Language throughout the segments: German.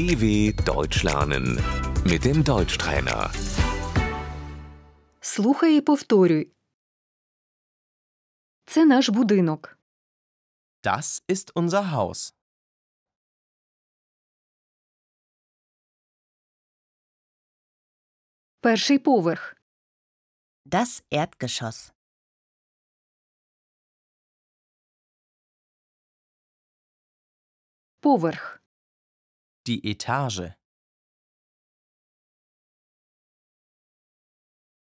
DW Deutsch lernen mit dem Deutschtrainer. Слухай і повторюй. Це наш будинок. Das ist unser Haus. Перший поверх. Das Erdgeschoss. Поверх. Die Etage.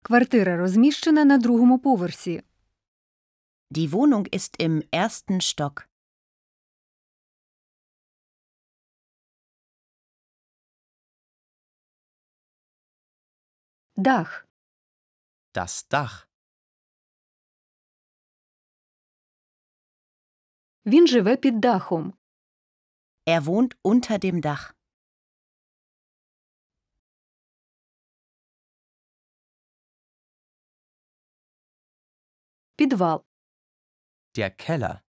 Квартира розміщена на другому поверсі. Die Wohnung ist im ersten Stock. Dach. Das Dach. Він живе під дахом. Er wohnt unter dem Dach. Підвал. Der Keller.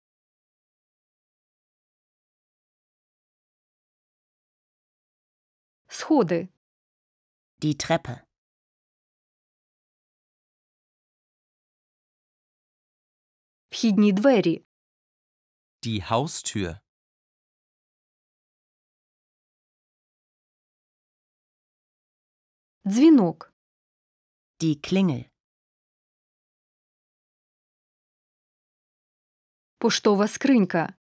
Сходи. Die Treppe. Вхідні двері. Die Haustür. Звенок. Die Klingel. Поштова skrinka.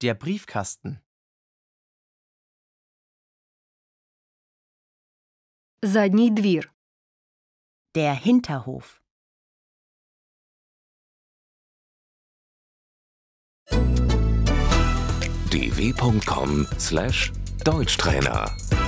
Der Briefkasten. Задній двір. Der Hinterhof. dw.com/deutschtrainer